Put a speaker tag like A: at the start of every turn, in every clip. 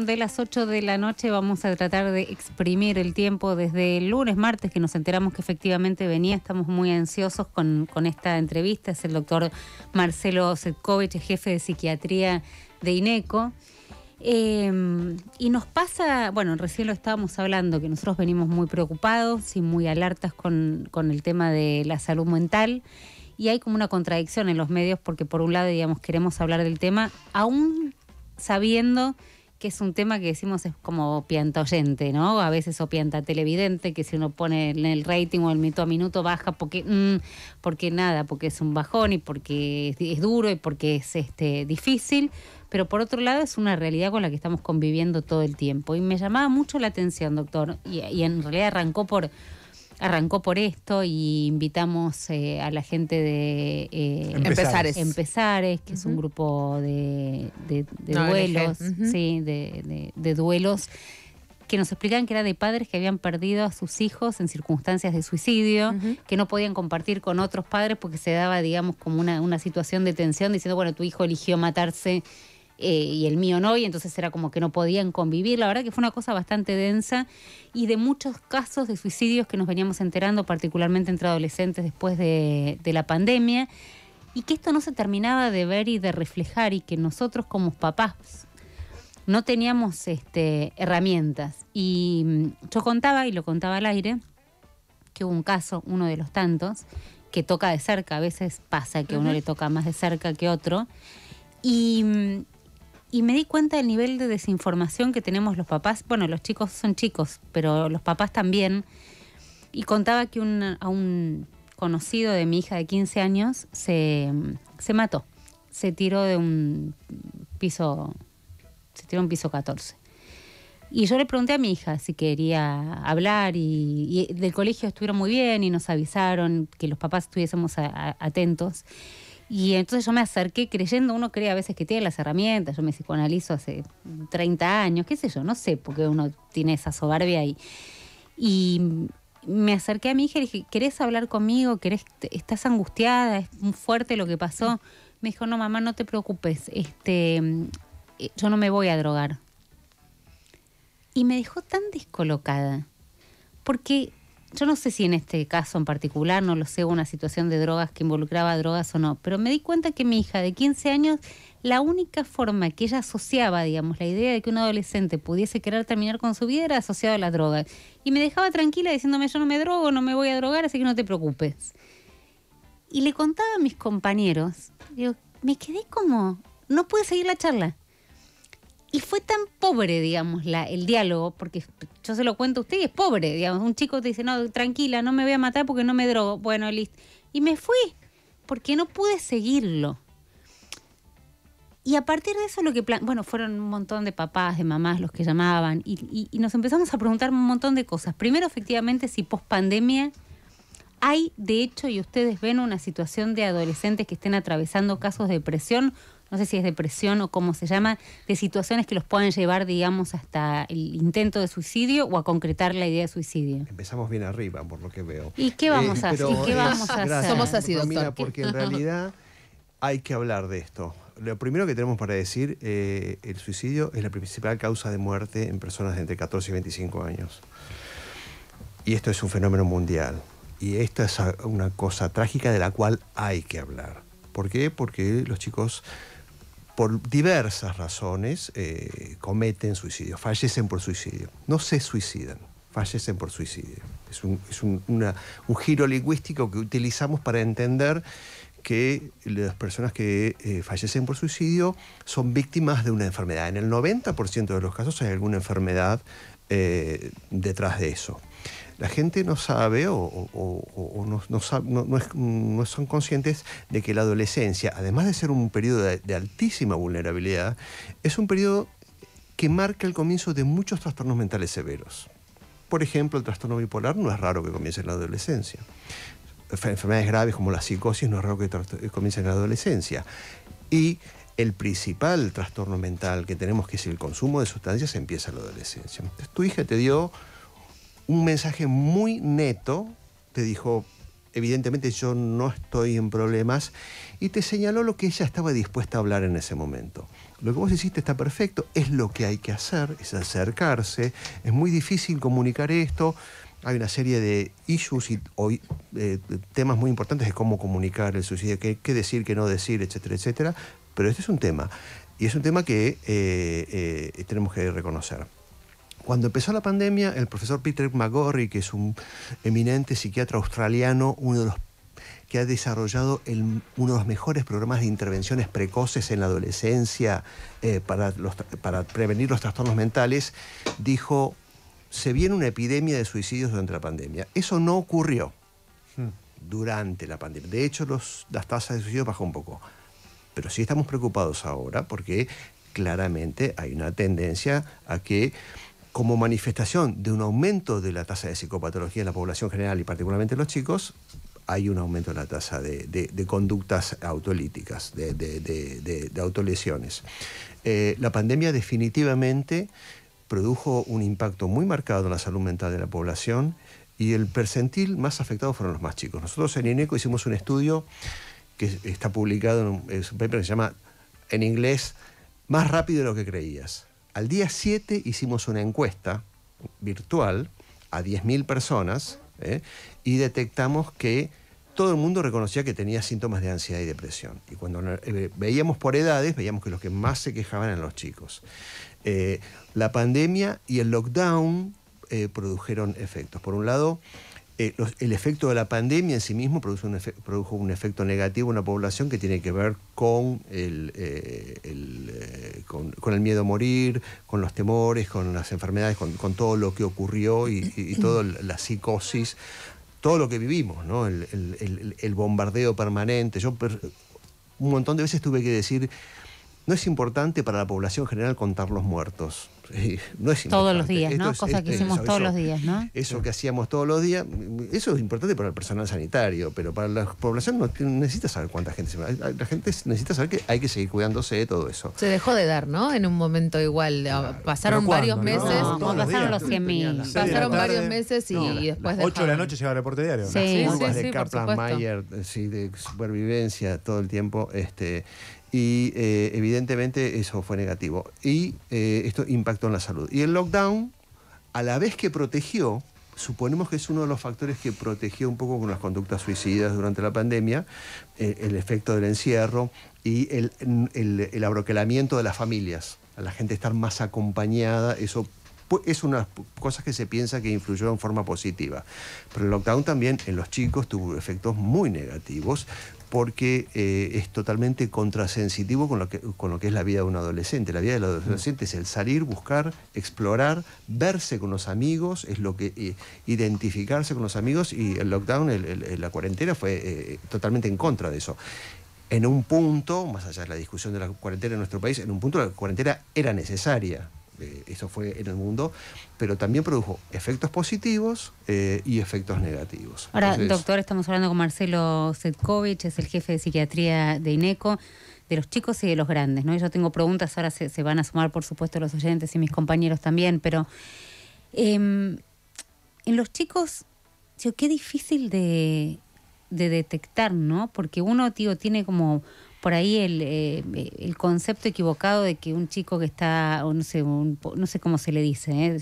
A: de las 8 de la noche vamos a tratar de exprimir el tiempo desde el lunes, martes, que nos enteramos que efectivamente venía. Estamos muy ansiosos con, esta entrevista. Es el doctor Marcelo Zetkovich, jefe de psiquiatría de INECO. Em, y nos pasa, bueno, recién lo estábamos hablando, que nosotros venimos muy preocupados y muy alertas con, con el tema de la salud mental y hay como una contradicción en los medios porque por un lado, digamos, queremos hablar del tema, aún sabiendo que es un tema que decimos es como pianta oyente, ¿no? A veces o pianta televidente, que si uno pone en el rating o el minuto a minuto baja porque, mm, porque nada, porque es un bajón y porque es, duro y porque es este, difícil, pero por otro lado es una realidad con la que estamos conviviendo todo el tiempo. Y me llamaba mucho la atención, doctor, y en realidad arrancó por arrancó por esto y invitamos eh, a la gente de eh, Empezares. que es un grupo de, duelos, sí, de, duelos que nos explicaban que era de padres que habían perdido a sus hijos en circunstancias de suicidio, que no podían compartir con otros padres porque se daba, digamos, como una, una situación de tensión diciendo, bueno, tu hijo eligió matarse eh, y el mío no, y entonces era como que no podían convivir. La verdad que fue una cosa bastante densa y de muchos casos de suicidios que nos veníamos enterando, particularmente entre adolescentes después de, la pandemia, y que esto no se terminaba de ver y de reflejar y que nosotros como papás no teníamos este, herramientas. Y mm, yo contaba, y lo contaba al aire, que hubo un caso, uno de los tantos, que toca de cerca, a veces pasa que a uno le toca más de cerca que otro, y mm, y me di cuenta del nivel de desinformación que tenemos los papás. Bueno, los chicos son chicos, pero los papás también. Y contaba que un, a un conocido de mi hija de 15 años se, mató. Se tiró de un piso, se tiró un piso 14. Y yo le pregunté a mi hija si quería hablar y, del colegio estuvieron muy bien y nos avisaron que los papás estuviésemos atentos. Y entonces yo me acerqué creyendo, uno cree a veces que tiene las herramientas, yo me psicoanalizo hace 30 años, qué sé yo, no sé, por qué uno tiene esa soberbia ahí. Y me acerqué a mi hija y le dije, ¿querés hablar conmigo? ¿Querés, ¿Estás angustiada? ¿Es fuerte lo que pasó? Me dijo, no, mamá, no te preocupes, este, eh, yo no me voy a drogar. Y me dejó tan descolocada, porque yo no sé si en este caso en particular, no lo sé, una situación de drogas que involucraba drogas o no, pero me di cuenta que mi hija de 15 años, la única forma que ella asociaba, digamos, la idea de que un adolescente pudiese querer terminar con su vida era asociado a la droga. Y me dejaba tranquila diciéndome, yo no me drogo, no me voy a drogar, así que no te preocupes. Y le contaba a mis compañeros, digo, me quedé como, no pude seguir la charla. Y fue tan pobre, digamos, la, el diálogo, porque yo se lo cuento a usted y es pobre, digamos. Un chico te dice, no, tranquila, no me voy a matar porque no me drogo. Bueno, listo. Y me fui, porque no pude seguirlo. Y a partir de eso lo que... bueno, fueron un montón de papás, de mamás los que llamaban y, y, y nos empezamos a preguntar un montón de cosas. Primero, efectivamente, si pospandemia hay, de hecho, y ustedes ven una situación de adolescentes que estén atravesando casos de depresión no sé si es depresión o cómo se llama, de situaciones que los pueden llevar, digamos, hasta el intento de suicidio o a concretar la idea de suicidio.
B: Empezamos bien arriba, por lo que veo. ¿Y qué vamos, eh, a, hacer? ¿y qué vamos a hacer? Somos así, doctor. Mira, porque en realidad hay que hablar de esto. Lo primero que tenemos para decir, eh, el suicidio es la principal causa de muerte en personas de entre 14 y 25 años. Y esto es un fenómeno mundial. Y esta es una cosa trágica de la cual hay que hablar. ¿Por qué? Porque los chicos por diversas razones eh, cometen suicidio, fallecen por suicidio, no se suicidan, fallecen por suicidio. Es un, giro lingüístico que utilizamos para entender que las personas que eh, fallecen por suicidio son víctimas de una enfermedad. En el 90% de los casos hay alguna enfermedad eh, detrás de eso la gente no sabe o, no, son conscientes de que la adolescencia, además de ser un periodo de, altísima vulnerabilidad, es un periodo que marca el comienzo de muchos trastornos mentales severos. Por ejemplo, el trastorno bipolar no es raro que comience en la adolescencia. Enfermedades graves como la psicosis no es raro que comience en la adolescencia. Y el principal trastorno mental que tenemos, que es el consumo de sustancias, empieza en la adolescencia. tu hija te dio un mensaje muy neto, te dijo, evidentemente yo no estoy en problemas, y te señaló lo que ella estaba dispuesta a hablar en ese momento. Lo que vos hiciste está perfecto, es lo que hay que hacer, es acercarse, es muy difícil comunicar esto, hay una serie de issues y eh, temas muy importantes de cómo comunicar el suicidio, qué, decir, qué no decir, etcétera, etcétera, pero este es un tema, y es un tema que eh, eh, tenemos que reconocer. Cuando empezó la pandemia, el profesor Peter McGorry, que es un eminente psiquiatra australiano, uno de los que ha desarrollado uno de los mejores programas de intervenciones precoces en la adolescencia eh, para, prevenir los trastornos mentales, dijo, se viene una epidemia de suicidios durante la pandemia. Eso no ocurrió hmm. durante la pandemia. De hecho, las tasas de suicidio bajó un poco. Pero sí estamos preocupados ahora porque claramente hay una tendencia a que como manifestación de un aumento de la tasa de psicopatología en la población general y particularmente en los chicos, hay un aumento en la tasa de, conductas autolíticas, de, autolesiones. Eh, la pandemia definitivamente produjo un impacto muy marcado en la salud mental de la población y el percentil más afectado fueron los más chicos. Nosotros en INECO hicimos un estudio que está publicado en un paper que se llama en inglés Más rápido de lo que creías al día 7 hicimos una encuesta virtual a 10.000 personas eh, y detectamos que todo el mundo reconocía que tenía síntomas de ansiedad y depresión. Y cuando eh, veíamos por edades, veíamos que los que más se quejaban eran los chicos. Eh, la pandemia y el lockdown produjeron efectos. Por un lado, eh, el efecto de la pandemia en sí mismo produjo un, efecto negativo en la población que tiene que ver con el, eh, eh, con, el miedo a morir, con los temores, con las enfermedades, con, todo lo que ocurrió y, y, toda la psicosis, todo lo que vivimos, ¿no? el, bombardeo permanente. Yo un montón de veces tuve que decir, no es importante para la población general contar los muertos no es Todos los días, ¿no? Cosas que este, hicimos todos los días, ¿no? Eso que hacíamos todos los días, eso es importante para el personal sanitario, pero para la población no necesita saber cuánta gente se La gente necesita saber que hay que seguir cuidándose de todo eso.
C: Se dejó de dar, ¿no? En un momento igual. Ah, pasaron varios meses. pasaron los 100.000. Pasaron varios meses y, después de después. 8 de la noche llega el reporte diario. Sí, sí, de Kaplan Mayer,
B: eh, sí, de supervivencia todo el tiempo. Este, y eh, evidentemente eso fue negativo. Y eh, esto impactó en la salud. Y el lockdown, a la vez que protegió, suponemos que es uno de los factores que protegió un poco con las conductas suicidas durante la pandemia, eh, el efecto del encierro y el, abroquelamiento de las familias, a la gente estar más acompañada, eso es una cosas que se piensa que influyó en forma positiva. Pero el lockdown también en los chicos tuvo efectos muy negativos, porque eh, es totalmente contrasensitivo con lo, que, es la vida de un adolescente. La vida de del adolescente es el salir, buscar, explorar, verse con los amigos, es lo que eh, identificarse con los amigos y el lockdown, la cuarentena fue eh, totalmente en contra de eso. En un punto, más allá de la discusión de la cuarentena en nuestro país, en un punto la cuarentena era necesaria, eh, eso fue en el mundo, pero también produjo efectos positivos eh, y efectos negativos.
A: Ahora, doctor, estamos hablando con Marcelo Setkovich, es el jefe de psiquiatría de INECO de los chicos y de los grandes, ¿no? Yo tengo preguntas, ahora se, van a sumar, por supuesto, los oyentes y mis compañeros también, pero em, en los chicos, yo, qué difícil de, de detectar, ¿no? Porque uno, tío, tiene como por ahí eh, el, concepto equivocado de que un chico que está, no sé, no sé cómo se le dice, ¿eh?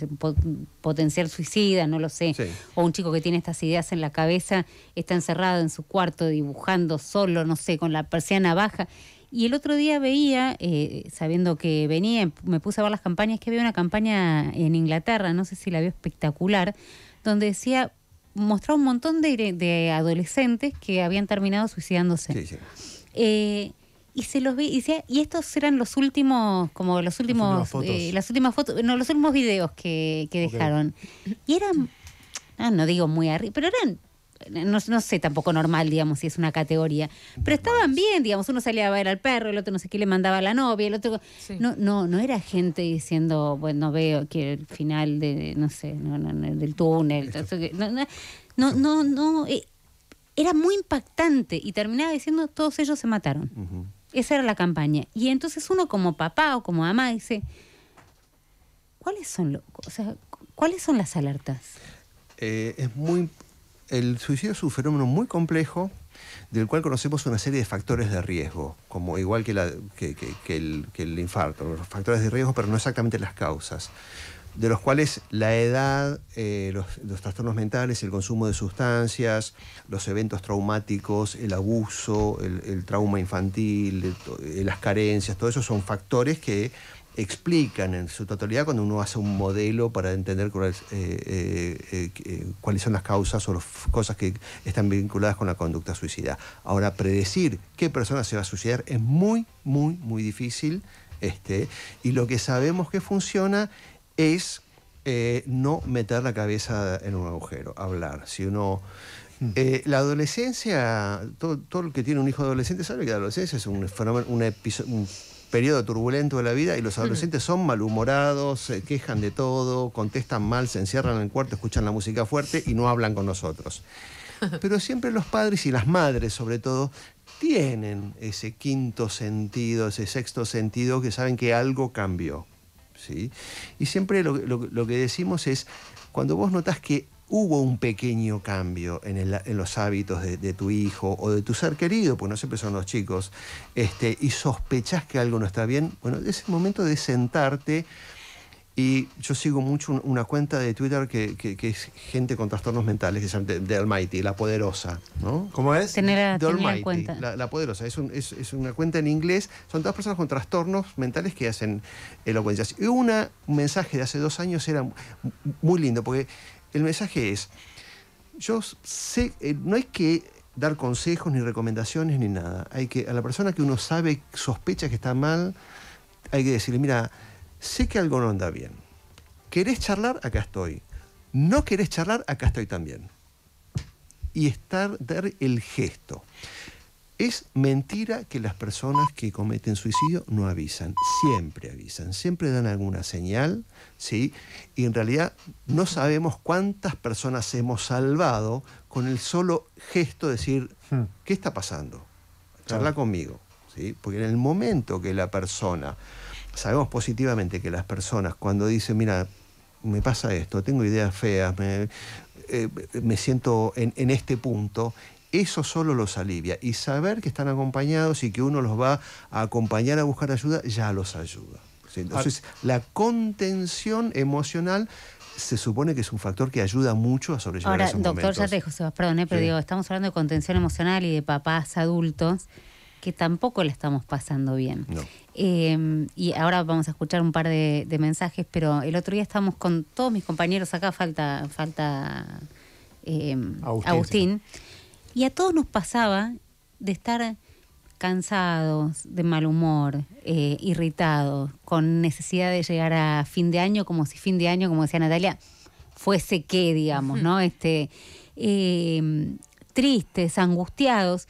A: potencial suicida, no lo sé, o un chico que tiene estas ideas en la cabeza, está encerrado en su cuarto dibujando solo, no sé, con la persiana baja. Y el otro día veía, eh, sabiendo que venía, me puse a ver las campañas, que había una campaña en Inglaterra, no sé si la vio espectacular, donde decía, mostraba un montón de, de adolescentes que habían terminado suicidándose. Sí, sí. Eh, y se los vi, y, y, estos eran los últimos, como los últimos, eh, las últimas fotos, no, los últimos videos que, dejaron. Y eran, ah, no digo muy arriba, pero eran no, sé tampoco normal, digamos, si es una categoría. Pero estaban bien, digamos, uno salía a ver al perro, el otro no sé qué le mandaba a la novia, el otro. No, no, no era gente diciendo, bueno, veo que el final de, no sé, no, del túnel. no, no, no, eh, era muy impactante y terminaba diciendo todos ellos se mataron. Esa era la campaña. Y entonces uno como papá o como mamá dice, ¿cuáles son, lo, o sea, ¿cuáles son las alertas?
B: Eh, es muy, el suicidio es un fenómeno muy complejo del cual conocemos una serie de factores de riesgo, como igual que, la, que, que, que el, el, infarto, los factores de riesgo, pero no exactamente las causas de los cuales la edad, eh, los, trastornos mentales, el consumo de sustancias, los eventos traumáticos, el abuso, el, trauma infantil, eh, las carencias, todo eso son factores que explican en su totalidad cuando uno hace un modelo para entender cuáles, eh, cuáles son las causas o las cosas que están vinculadas con la conducta suicida. Ahora, predecir qué persona se va a suicidar es muy, muy, muy difícil. Este, y lo que sabemos que funciona es eh, no meter la cabeza en un agujero, hablar. Si uno. Mm. Eh, la adolescencia, todo, el que tiene un hijo adolescente sabe que la adolescencia es un fenómeno, un periodo turbulento de la vida y los mm. adolescentes son malhumorados, se quejan de todo, contestan mal, se encierran en el cuarto, escuchan la música fuerte y no hablan con nosotros. Pero siempre los padres y las madres, sobre todo, tienen ese quinto sentido, ese sexto sentido que saben que algo cambió. Y siempre lo, que decimos es, cuando vos notás que hubo un pequeño cambio en, los hábitos de, tu hijo o de tu ser querido, pues no siempre son los chicos, este, y sospechás que algo no está bien, bueno, es el momento de sentarte y yo sigo mucho una cuenta de Twitter que, es gente con trastornos mentales, que se llama The, Almighty, la poderosa, ¿no? ¿Cómo es? Tener, a, cuenta. La, poderosa. Es, una cuenta en inglés. Son dos personas con trastornos mentales que hacen elocuencias. Eh, y una, un mensaje de hace dos años era muy lindo, porque el mensaje es, yo sé, eh, no hay que dar consejos ni recomendaciones ni nada. Hay que, a la persona que uno sabe, sospecha que está mal, hay que decirle, mira, sé que algo no anda bien. ¿Querés charlar? Acá estoy. ¿No querés charlar? Acá estoy también. Y estar, dar el gesto. Es mentira que las personas que cometen suicidio no avisan, siempre avisan, siempre dan alguna señal, ¿sí? Y en realidad no sabemos cuántas personas hemos salvado con el solo gesto de decir, hmm. ¿qué está pasando? Charla conmigo, ¿sí? Porque en el momento que la persona sabemos positivamente que las personas cuando dicen, mira, me pasa esto, tengo ideas feas, me, eh, siento en, este punto, eso solo los alivia. Y saber que están acompañados y que uno los va a acompañar a buscar ayuda, ya los ayuda. Entonces, ah. la contención emocional se supone que es un factor que ayuda mucho a sobrellevar Ahora, esos doctor, ya te
A: se perdón, ¿eh? pero digo, estamos hablando de contención emocional y de papás adultos que tampoco la estamos pasando bien. Em, y ahora vamos a escuchar un par de, mensajes, pero el otro día estamos con todos mis compañeros acá, falta, falta em, Agustín. Y a todos nos pasaba de estar cansados, de mal humor, eh, irritados, con necesidad de llegar a fin de año, como si fin de año, como decía Natalia, fuese qué, digamos, ¿no? Este, em, tristes, angustiados,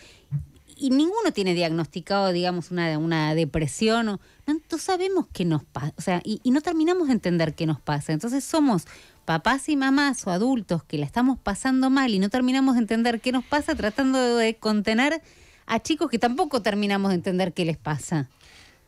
A: y ninguno tiene diagnosticado, digamos, una, una depresión. O, no, sabemos qué nos pasa, o sea, y, y no terminamos de entender qué nos pasa. Entonces somos papás y mamás o adultos que la estamos pasando mal y no terminamos de entender qué nos pasa tratando de contener a chicos que tampoco terminamos de entender qué les pasa.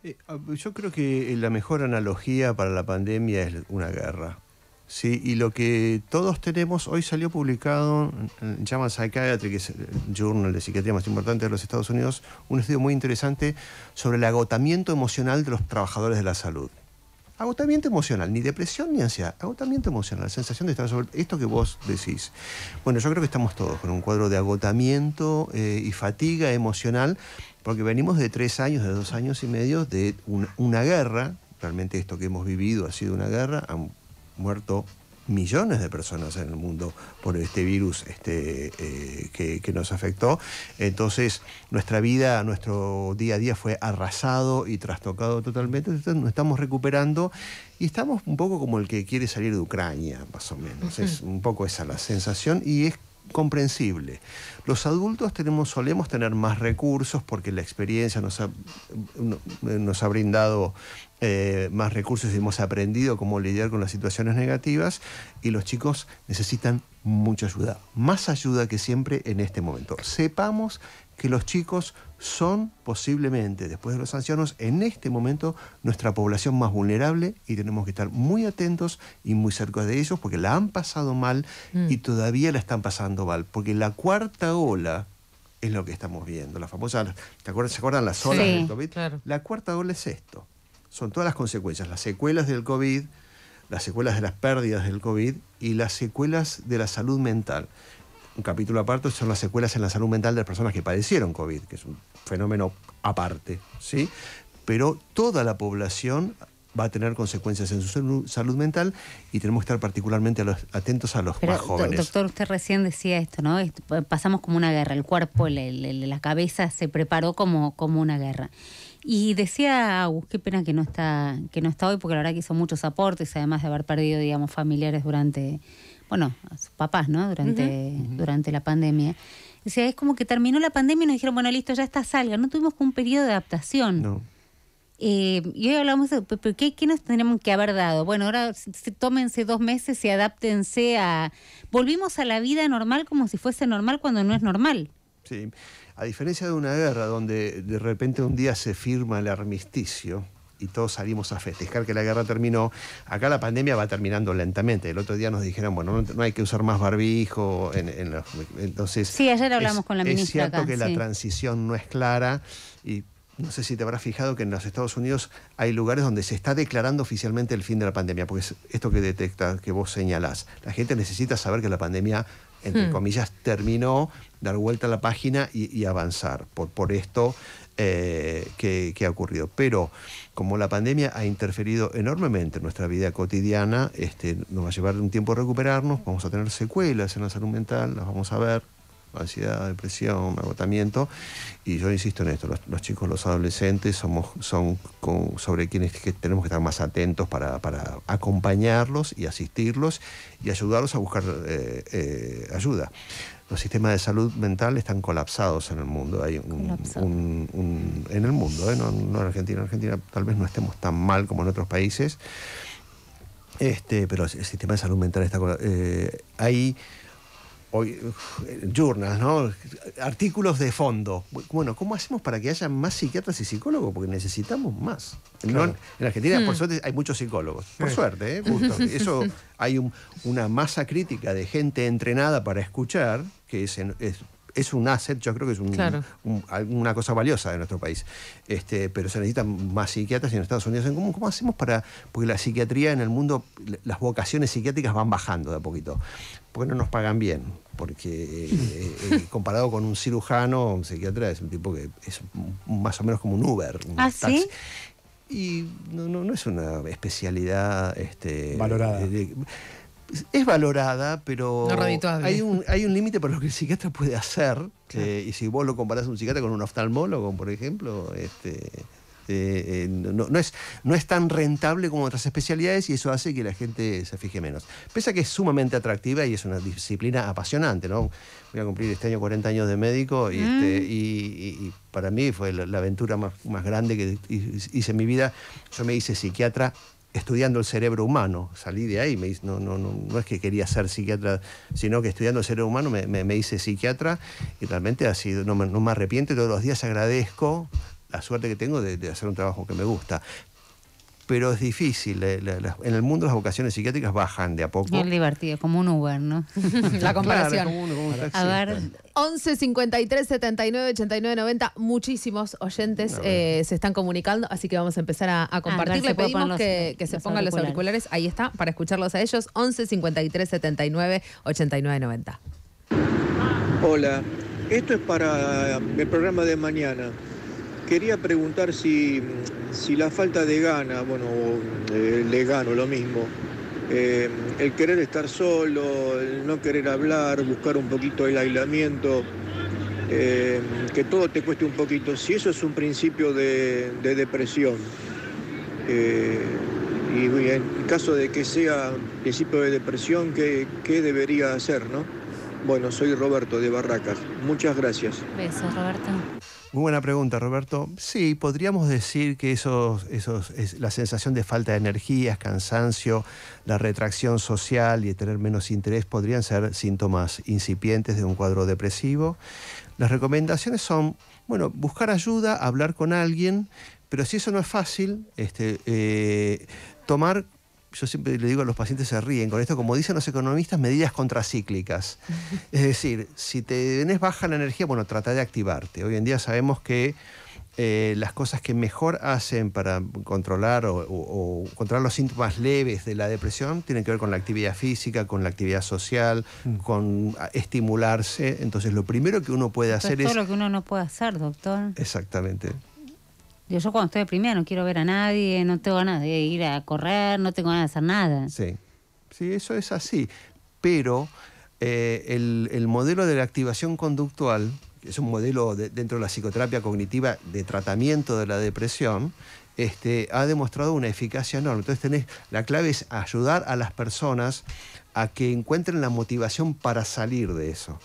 B: Eh, ah, yo creo que la mejor analogía para la pandemia es una guerra. Sí, y lo que todos tenemos, hoy salió publicado en eh, Llama Psychiatry, que es el journal de psiquiatría más importante de los Estados Unidos, un estudio muy interesante sobre el agotamiento emocional de los trabajadores de la salud. Agotamiento emocional, ni depresión ni ansiedad, agotamiento emocional, sensación de estar sobre esto que vos decís. Bueno, yo creo que estamos todos con un cuadro de agotamiento eh, y fatiga emocional, porque venimos de tres años, de dos años y medio, de una guerra, realmente esto que hemos vivido ha sido una guerra, muerto millones de personas en el mundo por este virus este, eh, que, nos afectó. Entonces, nuestra vida, nuestro día a día fue arrasado y trastocado totalmente. Entonces, nos estamos recuperando y estamos un poco como el que quiere salir de Ucrania, más o menos. Es un poco esa la sensación y es comprensible. Los adultos tenemos, solemos tener más recursos porque la experiencia nos nos ha brindado eh, más recursos y hemos aprendido cómo lidiar con las situaciones negativas y los chicos necesitan mucha ayuda, más ayuda que siempre en este momento. Sepamos que los chicos son posiblemente, después de los ancianos, en este momento nuestra población más vulnerable y tenemos que estar muy atentos y muy cerca de ellos porque la han pasado mal mm. y todavía la están pasando mal, porque la cuarta ola es lo que estamos viendo, la famosa, ¿te ¿se acuerdan las olas del COVID? La cuarta ola es esto, son todas las consecuencias, las secuelas del COVID, las secuelas de las pérdidas del COVID y las secuelas de la salud mental. Un capítulo aparte son las secuelas en la salud mental de las personas que padecieron COVID, que es un fenómeno aparte, ¿sí? Pero toda la población va a tener consecuencias en su salud mental y tenemos que estar particularmente atentos a los más jóvenes. Doctor,
A: usted recién decía esto, ¿no? Pasamos como una guerra, el cuerpo, la cabeza se preparó como, como una guerra. Y decía Agus, qué pena que no está, que no está hoy, porque la verdad que hizo muchos aportes, además de haber perdido, digamos, familiares durante, bueno, a sus papás, ¿no? Durante, durante la pandemia. O es como que terminó la pandemia y nos dijeron, bueno, listo, ya está, salga. No tuvimos un periodo de adaptación. Eh, y hoy hablamos de ¿qué, ¿qué, nos tenemos que haber dado. Bueno, ahora tómense dos meses y adáptense a... Volvimos a la vida normal como si fuese normal cuando no es normal.
B: Sí. A diferencia de una guerra donde de repente un día se firma el armisticio y todos salimos a festejar que la guerra terminó, acá la pandemia va terminando lentamente. El otro día nos dijeron, bueno, no, hay que usar más barbijo. En, entonces, sí, ayer hablamos con la ministra. Es cierto que la transición no es clara y no sé si te habrás fijado que en los Estados Unidos hay lugares donde se está declarando oficialmente el fin de la pandemia, porque es esto que detecta, que vos señalás. La gente necesita saber que la pandemia entre hmm. comillas, terminó, dar vuelta a la página y, avanzar por, por esto eh, que, ha ocurrido. Pero como la pandemia ha interferido enormemente en nuestra vida cotidiana, este, nos va a llevar un tiempo recuperarnos, vamos a tener secuelas en la salud mental, las vamos a ver, ansiedad, depresión, agotamiento. Y yo insisto en esto, los, chicos, los adolescentes, somos, son sobre quienes tenemos que estar más atentos para, acompañarlos y asistirlos y ayudarlos a buscar eh, eh, ayuda. Los sistemas de salud mental están colapsados en el mundo. Hay en el mundo, ¿eh? no, en Argentina. Argentina tal vez no estemos tan mal como en otros países. Este, pero el sistema de salud mental está. colapsado hoy, ¿no? artículos de fondo. Bueno, ¿cómo hacemos para que haya más psiquiatras y psicólogos? Porque necesitamos más. en Argentina, por hmm. suerte, hay muchos psicólogos. Por suerte, ¿eh? Justo. Eso hay una masa crítica de gente entrenada para escuchar, que es, es es un asset, yo creo que es una cosa valiosa de nuestro país. Este, pero se necesitan más psiquiatras y en Estados Unidos en ¿Cómo hacemos para.? Porque la psiquiatría en el mundo, las vocaciones psiquiátricas van bajando de a poquito. Porque no nos pagan bien. Porque eh, eh, comparado con un cirujano, un psiquiatra es un tipo que es más o menos como un Uber. ¿Ah, ¿sí? Y no, no, es una especialidad. Este, Valorada es valorada, pero hay un, hay un límite para lo que el psiquiatra puede hacer. y si vos lo comparás a un psiquiatra con un oftalmólogo, por ejemplo, este, eh, eh, no, es, no es tan rentable como otras especialidades y eso hace que la gente se fije menos. Pese a que es sumamente atractiva y es una disciplina apasionante, ¿no? Voy a cumplir este año 40 años de médico y, este, mm. para mí fue la, aventura más, más grande que hice en mi vida. Yo me hice psiquiatra estudiando el cerebro humano. Salí de ahí, me, no, no, no, no es que quería ser psiquiatra, sino que estudiando el cerebro humano me, hice psiquiatra y realmente ha sido, no me, arrepiento, todos los días agradezco la suerte que tengo de hacer un trabajo que me gusta pero es difícil. Eh, en el mundo las vocaciones psiquiátricas bajan de a poco. Bien
A: divertido, como un Uber, ¿no? la comparación. A ver.
C: 11 53 79 89 90. Muchísimos oyentes se están comunicando, así que vamos a empezar a, ah, compartir. Le pedimos que, se pongan los auriculares. Ahí está, para escucharlos a ellos. 11 53 79 89 90.
B: Hola, esto es para el programa de mañana. Quería preguntar si, la falta de gana, bueno, eh, le gano lo mismo, eh, el querer estar solo, el no querer hablar, buscar un poquito el aislamiento, eh, que todo te cueste un poquito, si eso es un principio de, depresión, y en caso de que sea principio de depresión, ¿qué, qué debería hacer? No? Bueno, soy Roberto de Barracas. Muchas gracias. Besos, Roberto. Muy buena pregunta, Roberto. Sí, podríamos decir que esos, la sensación de falta de energía, cansancio, la retracción social y tener menos interés podrían ser síntomas incipientes de un cuadro depresivo. Las recomendaciones son, bueno, buscar ayuda, hablar con alguien, pero si eso no es fácil, este, eh, tomar yo siempre le digo a los pacientes se ríen con esto, como dicen los economistas, medidas contracíclicas. Es decir, si te tenés baja la energía, bueno, trata de activarte. Hoy en día sabemos que eh, las cosas que mejor hacen para controlar o, controlar los síntomas leves de la depresión tienen que ver con la actividad física, con la actividad social, mm. con ah, estimularse. Entonces, lo primero que uno puede hacer es. Todo lo que
A: uno no puede hacer, doctor.
B: Exactamente
A: yo cuando estoy deprimida no quiero ver a nadie, no tengo ganas de ir a correr, no tengo ganas de hacer nada. Sí,
B: sí, eso es así. Pero eh, el, modelo de la activación conductual, que es un modelo dentro de la psicoterapia cognitiva de tratamiento de la depresión, este, ha demostrado una eficacia enorme. Entonces tenés, la clave es ayudar a las personas a que encuentren la motivación para salir de eso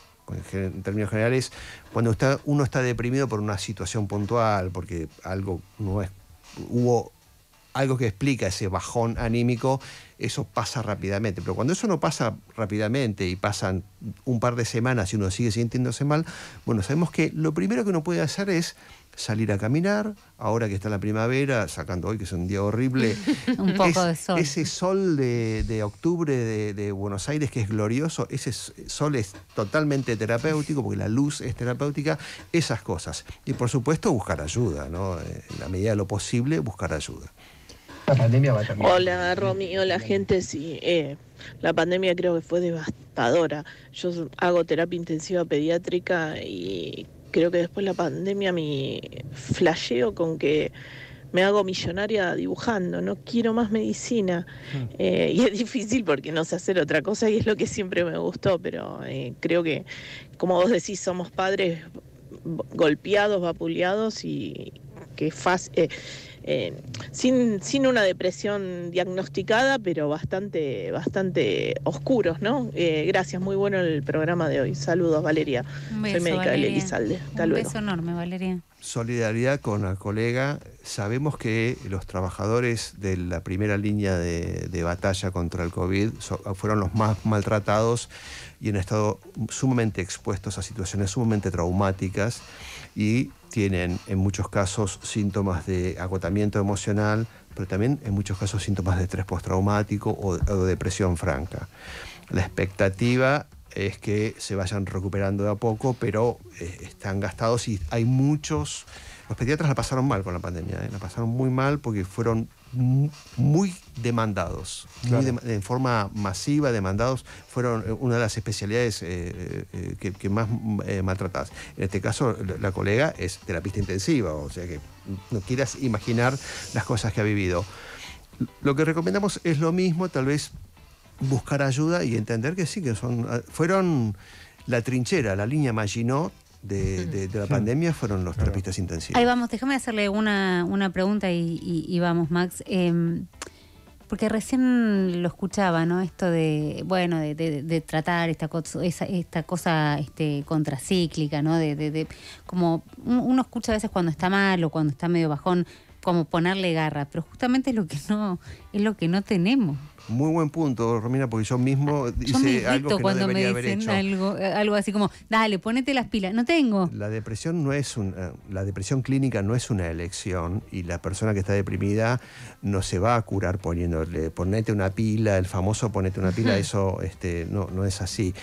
B: en términos generales, cuando uno está deprimido por una situación puntual, porque algo no hubo algo que explica ese bajón anímico, eso pasa rápidamente. Pero cuando eso no pasa rápidamente y pasan un par de semanas y uno sigue sintiéndose mal, bueno, sabemos que lo primero que uno puede hacer es salir a caminar, ahora que está la primavera, sacando hoy que es un día horrible. un poco de sol. Ese sol de, octubre de, Buenos Aires que es glorioso, ese sol es totalmente terapéutico porque la luz es terapéutica, esas cosas. Y por supuesto buscar ayuda, ¿no? En la medida de lo posible, buscar ayuda. La pandemia va
C: Hola Romy, hola gente, sí. Eh, la pandemia creo que fue devastadora. Yo hago terapia intensiva pediátrica y creo que después de la pandemia me flasheo con que me hago millonaria dibujando, no quiero más medicina. Hmm. Eh, y es difícil porque no sé hacer otra cosa y es lo que siempre me gustó, pero eh, creo que, como vos decís, somos padres golpeados, vapuleados y que fácil... Eh, eh, sin, sin una depresión diagnosticada, pero bastante, bastante oscuros, ¿no? Eh, gracias, muy bueno el programa de hoy. Saludos, Valeria. Un Soy médica de Un beso
A: enorme, Valeria.
B: Solidaridad con la colega. Sabemos que los trabajadores de la primera línea de, batalla contra el COVID fueron los más maltratados y han estado sumamente expuestos a situaciones sumamente traumáticas y tienen en muchos casos síntomas de agotamiento emocional, pero también en muchos casos síntomas de estrés postraumático o, depresión franca. La expectativa es que se vayan recuperando de a poco, pero eh, están gastados y hay muchos los pediatras la pasaron mal con la pandemia, ¿eh? la pasaron muy mal porque fueron muy demandados, en forma masiva demandados, fueron eh, una de las especialidades eh, que, más maltratadas. En este caso, la colega es terapista intensiva, o sea que no quieras imaginar las cosas que ha vivido. Lo que recomendamos es lo mismo, tal vez buscar ayuda y entender que sí, que son, fueron la trinchera, la línea Maginot de, la pandemia fueron los terapistas intensivos. Ahí
A: vamos, déjame hacerle una, pregunta y, vamos, Max. Em, porque recién lo escuchaba, ¿no? Esto de, bueno, de, tratar esta, cosa, esta cosa este, contracíclica, ¿no? De, de como uno escucha a veces cuando está mal o cuando está medio bajón, como ponerle garra, pero justamente es lo que no es lo que no tenemos.
B: Muy buen punto, Romina, porque yo mismo dice ah, algo me dicen
A: Algo, así como, dale, ponete las pilas. No tengo.
B: La depresión no es una, eh, la depresión clínica no es una elección y la persona que está deprimida no se va a curar poniéndole ponete una pila, el famoso ponete una pila, eso este no no es así.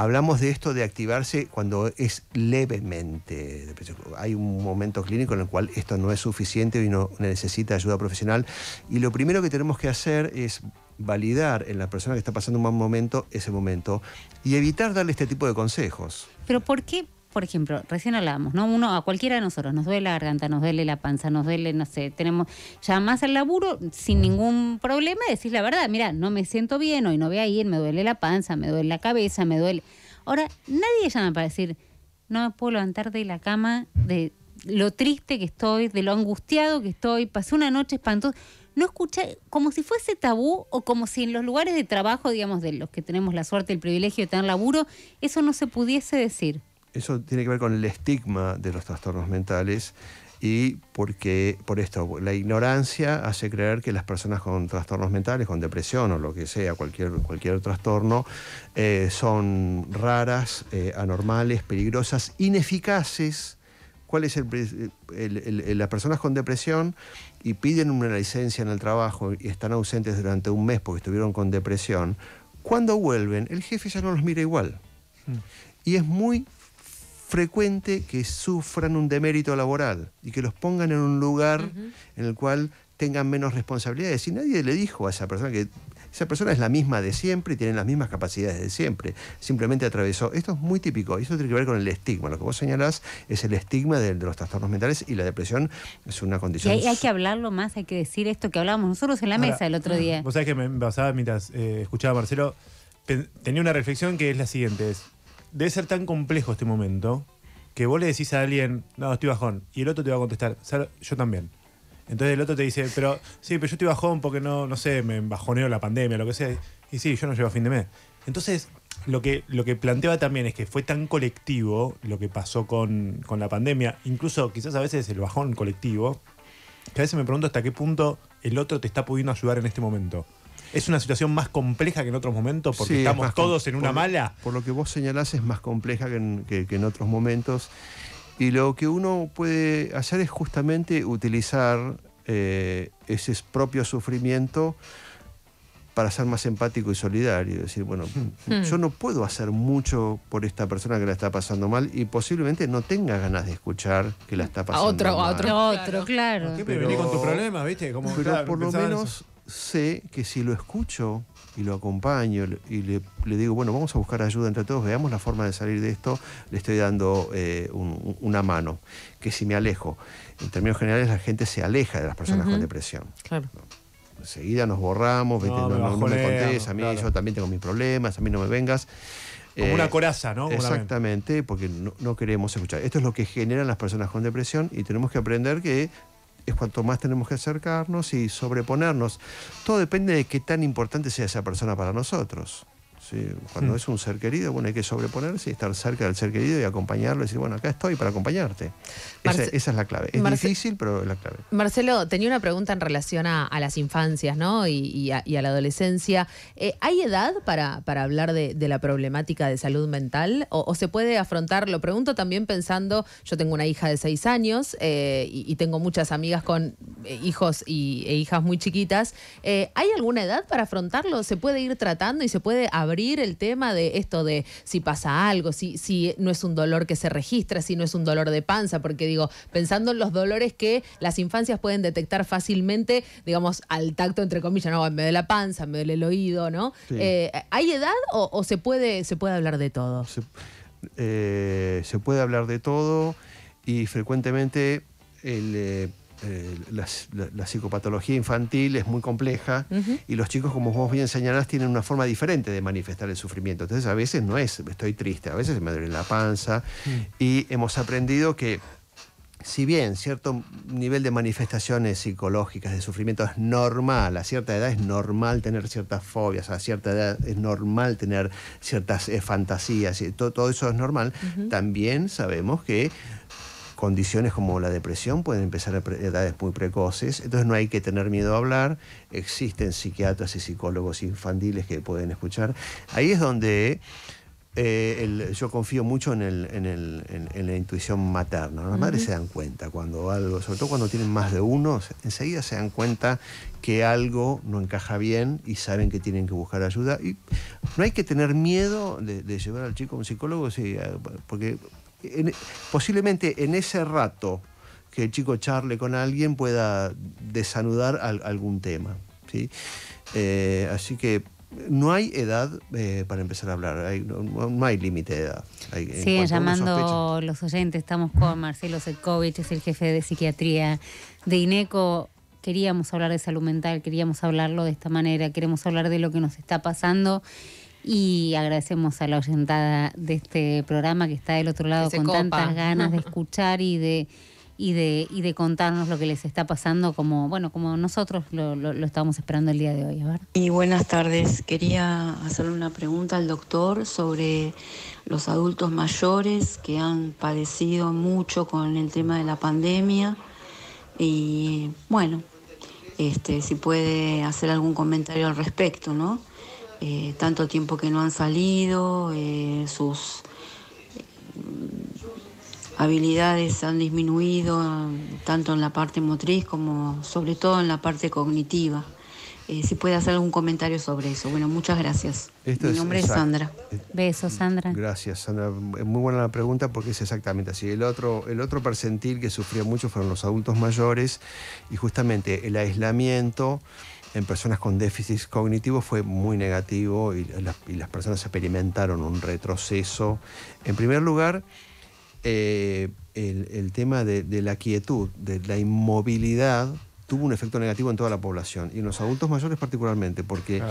B: Hablamos de esto de activarse cuando es levemente Hay un momento clínico en el cual esto no es suficiente y no necesita ayuda profesional. Y lo primero que tenemos que hacer es validar en la persona que está pasando un mal momento ese momento y evitar darle este tipo de consejos.
A: Pero ¿por qué, por ejemplo, recién hablábamos, ¿no? Uno, a cualquiera de nosotros, nos duele la garganta, nos duele la panza, nos duele, no sé, tenemos, llamás al laburo sin ningún problema, decís la verdad, mira, no me siento bien, hoy no voy a ir, me duele la panza, me duele la cabeza, me duele. Ahora, nadie llama para decir, no me puedo levantar de la cama, de lo triste que estoy, de lo angustiado que estoy, pasé una noche espantosa. No escuché, como si fuese tabú o como si en los lugares de trabajo, digamos, de los que tenemos la suerte, el privilegio de tener laburo, eso no se pudiese decir
B: eso tiene que ver con el estigma de los trastornos mentales y porque por esto la ignorancia hace creer que las personas con trastornos mentales, con depresión o lo que sea, cualquier, cualquier trastorno, eh, son raras, eh, anormales, peligrosas, ineficaces. ¿Cuál es el, las personas con depresión y piden una licencia en el trabajo y están ausentes durante un mes porque estuvieron con depresión? Cuando vuelven, el jefe ya no los mira igual. Mm. Y es muy frecuente que sufran un demérito laboral y que los pongan en un lugar en el cual tengan menos responsabilidades. Y nadie le dijo a esa persona que esa persona es la misma de siempre y tiene las mismas capacidades de siempre. Simplemente atravesó. Esto es muy típico. eso tiene que ver con el estigma. Lo que vos señalás es el estigma de, los trastornos mentales y la depresión es una condición.
A: Y hay, que hablarlo más, hay que decir esto que hablábamos nosotros en la mesa el otro día. Vos
B: sabés que me basaba mientras
D: eh, escuchaba a Marcelo, tenía una reflexión que es la siguiente: es debe ser tan complejo este momento que vos le decís a alguien, no, estoy bajón, y el otro te va a contestar, yo también. Entonces el otro te dice, pero sí, pero yo estoy bajón porque no, no sé, me bajoneo la pandemia, lo que sea. Y sí, yo no llevo a fin de mes. Entonces, lo que, lo que planteaba también es que fue tan colectivo lo que pasó con, con la pandemia, incluso quizás a veces el bajón colectivo, que a veces me pregunto hasta qué punto el otro te está pudiendo ayudar en este momento. ¿Es una situación más compleja que en otros momentos porque estamos todos en una mala?
B: Por lo que vos señalás es más compleja que en, otros momentos. Y lo que uno puede hacer es justamente utilizar eh, ese propio sufrimiento para ser más empático y solidario. Es decir, bueno, hmm. yo no puedo hacer mucho por esta persona que la está pasando mal y posiblemente no tenga ganas de escuchar que la está pasando otro, mal. A otro, a
A: otro, claro. pero, con tu problema,
B: ¿viste? Como, por lo menos sé que si lo escucho y lo acompaño y le, digo, bueno, vamos a buscar ayuda entre todos, veamos la forma de salir de esto, le estoy dando eh, una mano. Que si me alejo, en términos generales la gente se aleja de las personas con depresión. Enseguida nos borramos, no, me, contés, a mí yo también tengo mis problemas, a mí no me vengas. Como una eh, coraza, ¿no? Exactamente, porque no, no, queremos escuchar. Esto es lo que generan las personas con depresión y tenemos que aprender que es cuanto más tenemos que acercarnos y sobreponernos. Todo depende de qué tan importante sea esa persona para nosotros. Cuando hmm. es un ser querido, bueno, hay que sobreponerse y estar cerca del ser querido y acompañarlo y decir, bueno, acá estoy para acompañarte. esa, es la clave. Es difícil, pero es la clave.
C: Marcelo, tenía una pregunta en relación a, las infancias, ¿no? Y, a, la adolescencia. Eh, ¿Hay edad para, para hablar de, la problemática de salud mental? O, se puede afrontar? Lo pregunto también pensando, yo tengo una hija de seis años eh, y, tengo muchas amigas con eh, hijos e hijas muy chiquitas. ¿Hay alguna edad para afrontarlo? ¿Se puede ir tratando y se puede abrir? el tema de esto de si pasa algo, si, si no es un dolor que se registra, si no es un dolor de panza, porque digo, pensando en los dolores que las infancias pueden detectar fácilmente, digamos, al tacto, entre comillas, no, me de la panza, me duele el oído, ¿no? Eh, ¿Hay edad o, se, puede, se puede hablar de todo? Se,
B: eh, puede hablar de todo y frecuentemente el eh, eh, la, psicopatología infantil es muy compleja y los chicos, como vos bien señalás, tienen una forma diferente de manifestar el sufrimiento. Entonces a veces no es estoy triste, a veces me duele la panza mm. y hemos aprendido que si bien cierto nivel de manifestaciones psicológicas de sufrimiento es normal, a cierta edad es normal tener ciertas fobias, a cierta edad es normal tener ciertas eh, fantasías, y todo, eso es normal, también sabemos que condiciones como la depresión pueden empezar a edades muy precoces, entonces no hay que tener miedo a hablar, existen psiquiatras y psicólogos infantiles que pueden escuchar. Ahí es donde eh, yo confío mucho en, la intuición materna. Las madres se dan cuenta cuando algo, sobre todo cuando tienen más de uno, enseguida se dan cuenta que algo no encaja bien y saben que tienen que buscar ayuda. Y no hay que tener miedo de, llevar al chico a un psicólogo, sí, porque posiblemente en ese rato que el chico charle con alguien pueda desanudar algún tema. ¿sí? Eh, así que no hay edad eh, para empezar a hablar, no, hay límite de edad. Siguen llamando
A: los oyentes, estamos con Marcelo Sekovic, es el jefe de psiquiatría de INECO. Queríamos hablar de salud mental, queríamos hablarlo de esta manera, queremos hablar de lo que nos está pasando y agradecemos a la orientada de este programa que está del otro lado con tantas ganas de escuchar y de y de, y de contarnos lo que les está pasando como, bueno, como nosotros lo, lo, estábamos esperando el día de hoy. Y buenas tardes. Quería hacerle una pregunta al doctor sobre los adultos mayores que han padecido mucho con el tema de la pandemia. Y bueno, este, si puede hacer algún comentario al respecto, ¿no? Eh, tanto tiempo que no han salido, eh, sus eh, habilidades han disminuido tanto en la parte motriz como sobre todo en la parte cognitiva. si puede hacer algún comentario sobre eso. Bueno, muchas gracias. Mi nombre es, Sandra. Besos, Sandra.
B: Gracias, Sandra. Muy buena la pregunta porque es exactamente así. El otro, el otro percentil que sufrió mucho fueron los adultos mayores y justamente el aislamiento en personas con déficit cognitivo fue muy negativo y las, personas experimentaron un retroceso. En primer lugar, eh, el, tema de, la quietud, de la inmovilidad, tuvo un efecto negativo en toda la población y en los adultos mayores particularmente, porque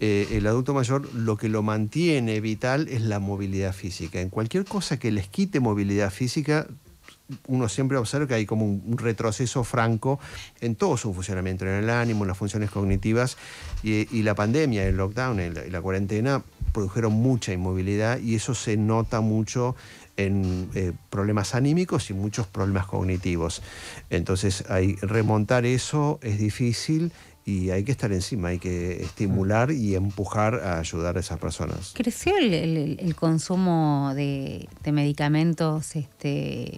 B: eh, el adulto mayor lo que lo mantiene vital es la movilidad física. En cualquier cosa que les quite movilidad física uno siempre observa que hay como un retroceso franco en todo su funcionamiento, en el ánimo, en las funciones cognitivas, y, la pandemia, el lockdown y la, cuarentena produjeron mucha inmovilidad y eso se nota mucho en eh, problemas anímicos y muchos problemas cognitivos. Entonces, hay, remontar eso es difícil y hay que estar encima, hay que estimular y empujar a ayudar a esas personas.
A: Creció el, consumo de, medicamentos este,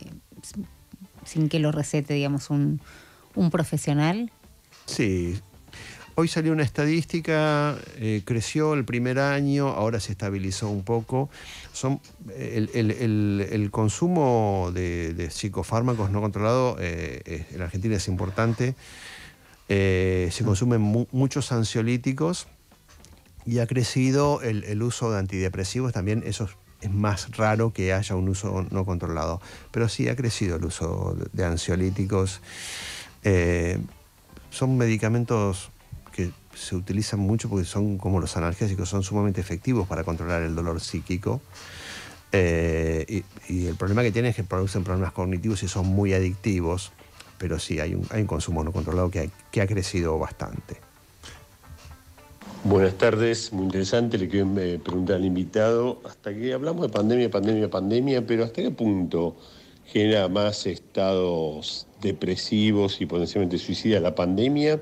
A: sin que lo recete, digamos, un, profesional?
B: Sí. Hoy salió una estadística, eh, creció el primer año, ahora se estabilizó un poco. Son, eh, el, consumo de, psicofármacos no controlado eh, en Argentina es importante. se consumen muchos ansiolíticos y ha crecido el, el, uso de antidepresivos, también esos es más raro que haya un uso no controlado. Pero sí ha crecido el uso de ansiolíticos. Eh, son medicamentos que se utilizan mucho porque son como los analgésicos, son sumamente efectivos para controlar el dolor psíquico. Eh, y, el problema que tienen es que producen problemas cognitivos y son muy adictivos, pero sí hay un, consumo no controlado que ha crecido bastante.
D: Buenas tardes, muy interesante. Le quiero eh, preguntar al invitado, hasta que hablamos de pandemia, pandemia, pandemia, pero ¿hasta qué punto genera más estados depresivos y potencialmente suicidas la pandemia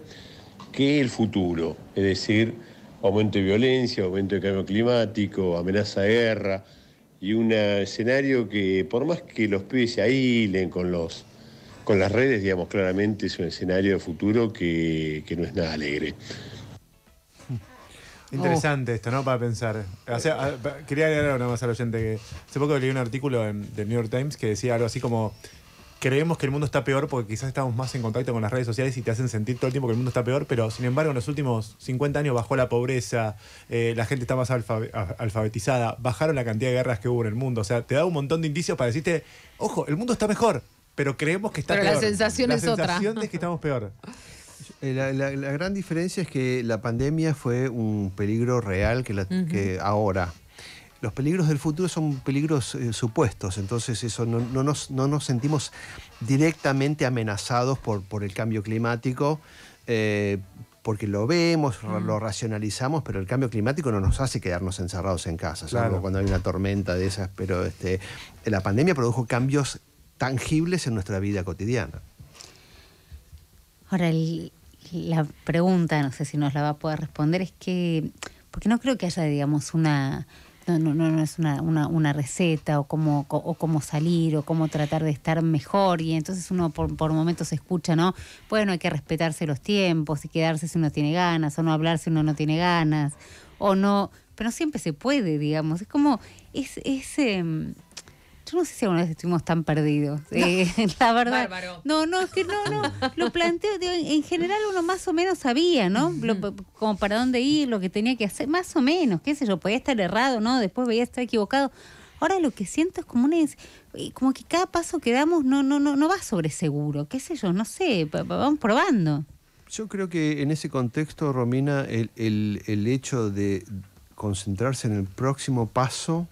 D: que el futuro? Es decir, aumento de violencia, aumento de cambio climático, amenaza de guerra y un escenario que por más que los pibes se ailen con los con las redes, digamos, claramente es un escenario de futuro que no es nada alegre. Interesante esto, ¿no? Para pensar. quería agregar una más al oyente que hace poco leí un artículo del New York Times que decía algo así como creemos que el mundo está peor porque quizás estamos más en contacto con las redes sociales y te hacen sentir todo el tiempo que el mundo está peor, pero sin embargo en los últimos 50 años bajó la pobreza, eh, la gente está más alfabetizada, bajaron la cantidad de guerras que hubo en el mundo, o sea, te da un montón de indicios para decirte, ojo, el mundo está mejor, pero creemos que está peor. Pero la sensación la sensación es
B: que estamos peor. Eh, la, gran diferencia es que la pandemia fue un peligro real que, ahora. Los peligros del futuro son peligros eh, supuestos, entonces eso no, nos, sentimos directamente amenazados por, el cambio climático, eh, porque lo vemos, lo racionalizamos, pero el cambio climático no nos hace quedarnos encerrados en casa, cuando hay una tormenta de esas, pero este, la pandemia produjo cambios tangibles en nuestra vida cotidiana.
A: Ahora, el, la pregunta, no sé si nos la va a poder responder, es que, porque no creo que haya, digamos, una, no, no, no es una, una, una receta o cómo, o cómo salir o cómo tratar de estar mejor. Y entonces uno por, momentos escucha, ¿no? Bueno, hay que respetarse los tiempos y quedarse si uno tiene ganas, o no hablar si uno no tiene ganas, o no. Pero siempre se puede, digamos. Es como, es, em, yo no sé si alguna vez estuvimos tan perdidos. Eh, la verdad. No, no, es que no, no. Lo planteo, en general uno más o menos sabía, ¿no? como para dónde ir, lo que tenía que hacer, más o menos, qué sé yo, podía estar errado, ¿no? Después podía estar equivocado. Ahora lo que siento es como una como que cada paso que damos no, no, no, no va sobre seguro, qué sé yo, no sé, vamos probando.
B: Yo creo que en ese contexto, Romina, el, el hecho de concentrarse en el próximo paso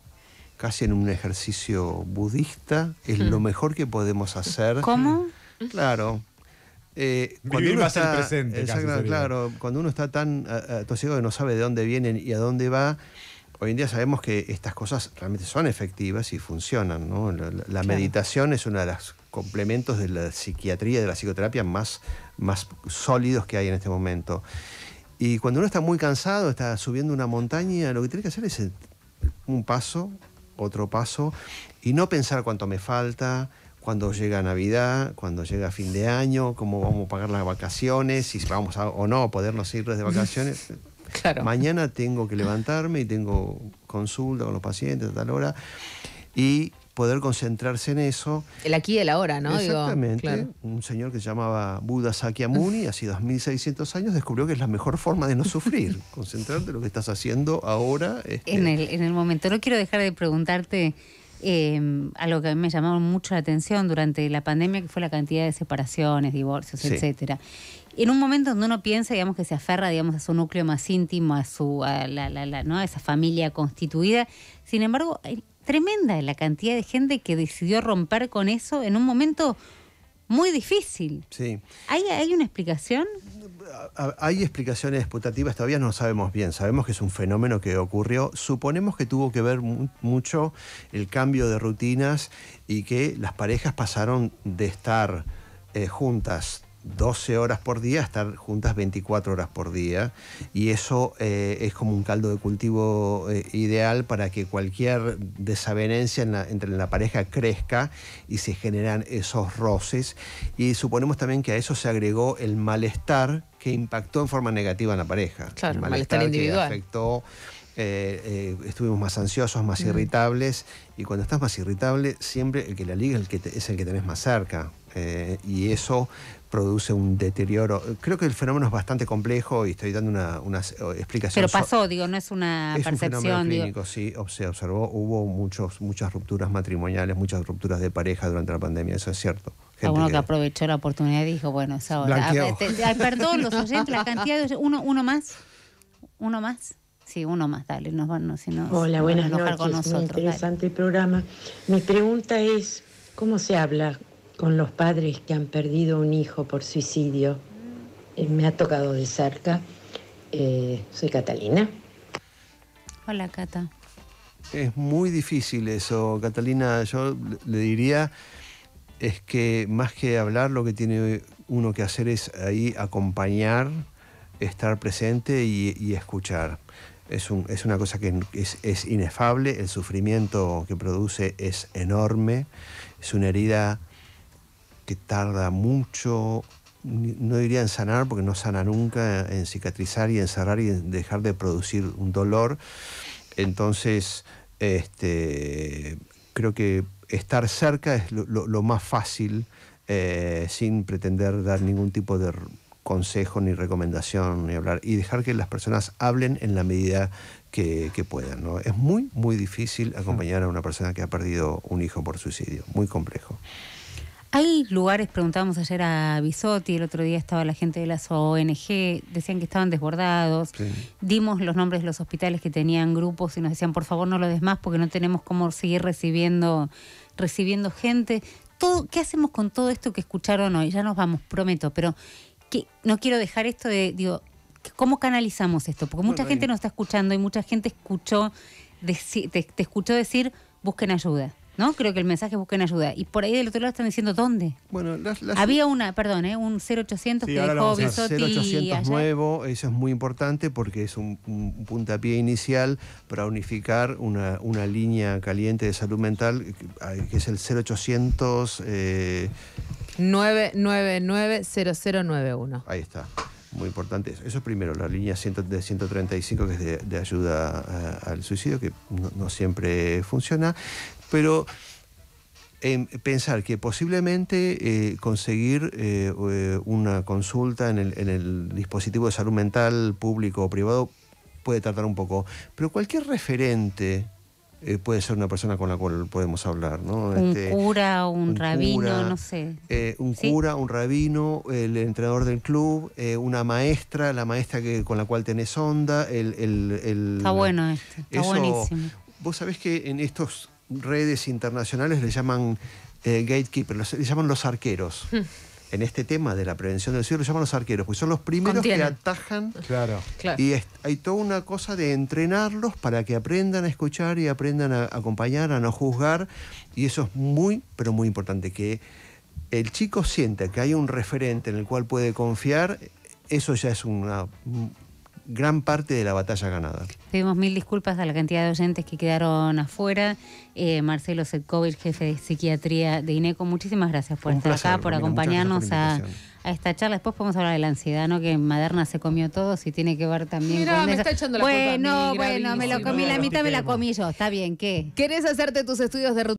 B: casi en un ejercicio budista, es lo hmm. mejor que podemos hacer. ¿Cómo? Claro. Eh, cuando uno presente. Exacto, claro, cuando uno está tan tosido... que no sabe de dónde vienen y a dónde va, hoy en día sabemos que estas cosas realmente son efectivas y funcionan. La, meditación es uno de los complementos de la psiquiatría de la psicoterapia más, más sólidos que hay en este momento. Y cuando uno está muy cansado, está subiendo una montaña, lo que tiene que hacer es un paso, otro paso y no pensar cuánto me falta, cuando llega Navidad, cuando llega fin de año, cómo vamos a pagar las vacaciones, si vamos o no a podernos ir de vacaciones. Mañana tengo que levantarme y tengo consulta con los pacientes a tal hora. Y poder concentrarse en eso.
C: El aquí y el ahora, ¿no? Exactamente.
B: Un señor que se llamaba Buda Sakyamuni, hace 2600 años, descubrió que es la mejor forma de no sufrir, concentrarte en lo que estás haciendo ahora. Este,
A: en, el, en el momento. No quiero dejar de preguntarte em, algo que a mí me llamó mucho la atención durante la pandemia, que fue la cantidad de separaciones, divorcios, etcétera. En un momento donde uno piensa, digamos, que se aferra, digamos, a su núcleo más íntimo, a su, a la, ¿no? esa familia constituida. Sin embargo, tremenda la cantidad de gente que decidió romper con eso en un momento muy difícil. Sí. ¿Hay, una explicación?
B: Hay explicaciones disputativas, todavía no sabemos bien. Sabemos que es un fenómeno que ocurrió. Suponemos que tuvo que ver mucho el cambio de rutinas y que las parejas pasaron de estar eh, juntas 12 horas por día estar juntas 24 horas por día. Y eso eh, es como un caldo de cultivo eh, ideal para que cualquier desavenencia entre la pareja crezca y se generan esos roces. Y suponemos también que a eso se agregó el malestar que impactó en forma negativa en la pareja. el malestar, individual. Eh, eh, estuvimos más ansiosos, más irritables, y cuando estás más irritable, siempre el que la liga es el que, te, es el que tenés más cerca, eh, y eso produce un deterioro. Creo que el fenómeno es bastante complejo y estoy dando una, explicación. Pero pasó,
A: digo, no es una percepción. Un fenómeno clínico,
B: sí, se observó, hubo muchos, muchas rupturas matrimoniales, muchas rupturas de pareja durante la pandemia, eso es cierto.
A: uno que, aprovechó la oportunidad dijo, bueno, perdón, los oyentes, la cantidad de... Uno, uno más. Uno más. Sí, uno más, dale, nos van, Hola, buenas noches, con nosotros, interesante
C: el programa. Mi pregunta es, ¿cómo se habla con los padres que han perdido un hijo por suicidio? Eh, me ha tocado de cerca. Eh, soy Catalina.
A: Hola, Cata.
B: Es muy difícil eso, Catalina. Yo le diría es que más que hablar, lo que tiene uno que hacer es ahí acompañar, estar presente y escuchar. Es, un, es una cosa que es, inefable, el sufrimiento que produce es enorme, es una herida que tarda mucho, no diría en sanar, porque no sana nunca, en cicatrizar y en cerrar y dejar de producir un dolor. Entonces, este, creo que estar cerca es lo, más fácil eh, sin pretender dar ningún tipo de consejo, ni recomendación, ni hablar. Y dejar que las personas hablen en la medida que, puedan. ¿no? Es muy, muy difícil acompañar a una persona que ha perdido un hijo por suicidio. Muy complejo.
A: Hay lugares, preguntábamos ayer a Bisotti, el otro día estaba la gente de las ONG, decían que estaban desbordados. Dimos los nombres de los hospitales que tenían grupos y nos decían, por favor, no lo des más porque no tenemos cómo seguir recibiendo, recibiendo gente. ¿Qué hacemos con todo esto que escucharon hoy? Ya nos vamos, prometo, pero no quiero dejar esto de, digo, ¿cómo canalizamos esto? Porque mucha gente nos está escuchando y mucha gente escuchó te, escuchó decir, busquen ayuda. ¿no? Creo que el mensaje es busquen ayuda. Y por ahí del otro lado están diciendo dónde. Bueno, Había una, perdón, ¿eh? un 0800 que dejó Bisotti. 0800
B: nuevo, eso es muy importante porque es un, puntapié inicial para unificar una, línea caliente de salud mental que, es el 0800.
C: 999-0091.
B: Ahí está. Muy importante eso. Eso primero, la línea de 135 que es de, ayuda eh, al suicidio, que no, siempre funciona. Pero em, pensar que posiblemente eh, conseguir eh, una consulta en el, en el, dispositivo de salud mental público o privado puede tardar un poco, pero cualquier referente eh, puede ser una persona con la cual podemos hablar, ¿no? Un este,
A: cura, un, rabino, no sé.
B: Eh, un cura, un rabino, el entrenador del club, eh, una maestra, la maestra que, con la cual tenés onda, el... está bueno
A: esto, está buenísimo.
B: Vos sabés que en estas redes internacionales le llaman gatekeepers, le llaman los arqueros. Hmm en este tema de la prevención del cielo lo llaman los arqueros, porque son los primeros que atajan. Claro. Y hay toda una cosa de entrenarlos para que aprendan a escuchar y aprendan a acompañar, a no juzgar. Y eso es muy, pero muy importante, que el chico sienta que hay un referente en el cual puede confiar, eso ya es una gran parte de la batalla ganada.
A: Pedimos mil disculpas a la cantidad de oyentes que quedaron afuera. Eh, Marcelo Setkovic, jefe de psiquiatría de INECO, muchísimas gracias por estar acá, por acompañarnos a, esta charla. Después podemos hablar de la ansiedad, ¿no? Que Maderna se comió todo, si tiene que ver también con me Está echando la bueno, bueno, me lo comí, la mitad me la comí yo. Está bien, ¿qué? ¿Querés hacerte tus estudios de rutina?